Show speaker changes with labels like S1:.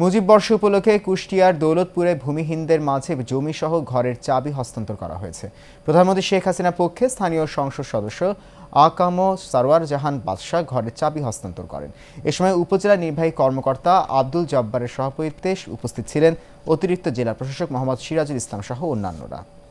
S1: মুজিব বর্ষ উপলক্ষে কুষ্টিয়ার দৌলতপুরে ভূমিহীনদের মাঝে জমিসহ ঘরের চাবি হস্তান্তর করা হয়েছে প্রধানমন্ত্রী শেখ হাসিনার পক্ষে স্থানীয় সংসদ সদস্য আকাম সরওয়ার জাহান বাদশাহ ঘরের চাবি হস্তান্তর করেন এ সময় উপজেলা নির্বাহী কর্মকর্তা আব্দুল জব্বারের সভাপতিত্বে উপস্থিত ছিলেন অতিরিক্ত জেলা প্রশাসক মোহাম্মদ সিরাজুল ইসলাম সহ অন্যান্যরা